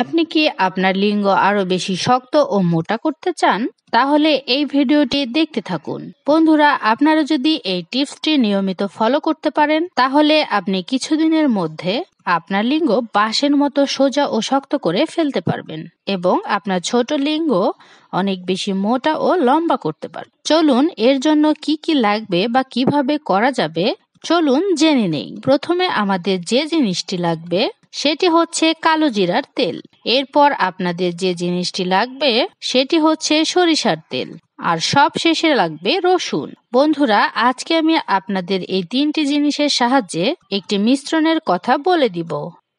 আপনি কি আপনার লিঙ্গ আরো বেশি শক্ত ও মোটা করতে চান তাহলে এই ভিডিওটি দেখতে থাকুন বন্ধুরা আপনারা যদি এই টিপসটি নিয়মিত ফলো করতে পারেন তাহলে আপনি কিছুদিনের মধ্যে আপনার লিঙ্গ বাঁশের মতো সোজা ও শক্ত করে ফেলতে পারবেন এবং আপনার ছোট লিঙ্গ অনেক বেশি মোটা ও লম্বা করতে পারবেন চলুন এর জন্য কি কি লাগবে বা কিভাবে করা যাবে চলুন জেনে নেই প্রথমে আমাদের যে জিনিসটি লাগবে সেটি হচ্ছে কালো জিরার তেল এরপর আপনাদের যে জিনিসটি লাগবে সেটি হচ্ছে সরিষার তেল আর সব শেষে লাগবে রসুন বন্ধুরা আজকে আমি আপনাদের এই তিনটি জিনিসের সাহায্যে একটি মিশ্রণের কথা বলে দিব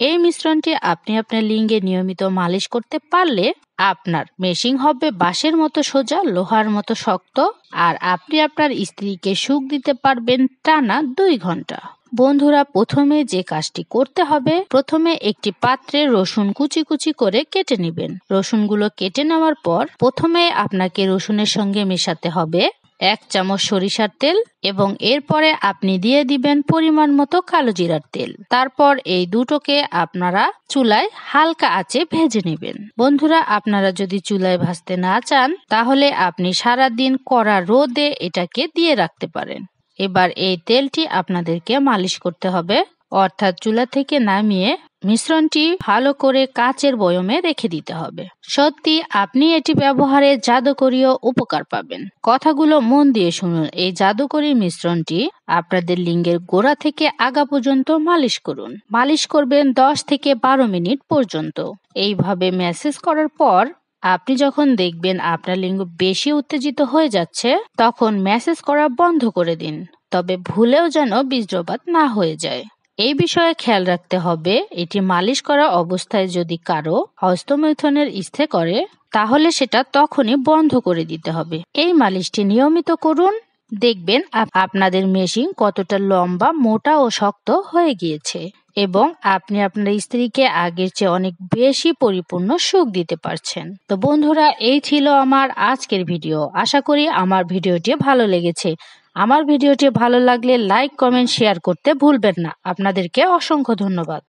এই মিশ্রণটি আপনি আপনার লিঙ্গে নিয়মিত মালিশ করতে পারলে আপনার মেশিং হবে বাঁশের মতো সোজা লোহার মতো শক্ত আর আপনি আপনার স্ত্রীকে সুখ দিতে পারবেন টানা দুই ঘন্টা বন্ধুরা প্রথমে যে কাজটি করতে হবে প্রথমে একটি পাত্রে রসুন কুচি কুচি করে কেটে নেবেন রসুনগুলো কেটে নেওয়ার পর প্রথমে আপনাকে রসুনের সঙ্গে মেশাতে হবে এক চামচ সরিষার তেল এবং এরপরে আপনি দিয়ে দিবেন পরিমাণ মতো কালো জিরার তেল তারপর এই দুটোকে আপনারা চুলায় হালকা আঁচে ভেজে নেবেন বন্ধুরা আপনারা যদি চুলায় ভাজতে না চান তাহলে আপনি সারা দিন কড়া রোদে এটাকে দিয়ে রাখতে পারেন এবার এই তেলটি আপনাদেরকে মালিশ করতে হবে অর্থাৎ চুলা থেকে নামিয়ে মিশ্রণটি ভালো করে কাচের বয়মে রেখে দিতে হবে সত্যি আপনি এটি ব্যবহারে জাদুকরীয় উপকার পাবেন কথাগুলো মন দিয়ে শুনুন এই জাদুকরী মিশ্রণটি আপনাদের লিঙ্গের গোড়া থেকে আগা পর্যন্ত মালিশ করুন মালিশ করবেন দশ থেকে বারো মিনিট পর্যন্ত এইভাবে ম্যাসেজ করার পর আপনি যখন দেখবেন আপনার লিঙ্গ বেশি উত্তেজিত হয়ে যাচ্ছে তখন মেসেজ করা বন্ধ করে দিন তবে ভুলেও যেন বিজ্রপাত না হয়ে যায় এই বিষয়ে খেয়াল রাখতে হবে এটি মালিশ করা অবস্থায় যদি কারো হস্তমৈথনের ইচ্ছে করে তাহলে সেটা তখনই বন্ধ করে দিতে হবে এই মালিশটি নিয়মিত করুন দেখবেন আপনাদের মেশিন কতটা লম্বা মোটা ও শক্ত হয়ে গিয়েছে এবং আপনি আপনার স্ত্রীকে আগের চেয়ে অনেক বেশি পরিপূর্ণ সুখ দিতে পারছেন তো বন্ধুরা এই ছিল আমার আজকের ভিডিও আশা করি আমার ভিডিওটি ভালো লেগেছে আমার ভিডিওটি ভালো লাগলে লাইক কমেন্ট শেয়ার করতে ভুলবেন না আপনাদেরকে অসংখ্য ধন্যবাদ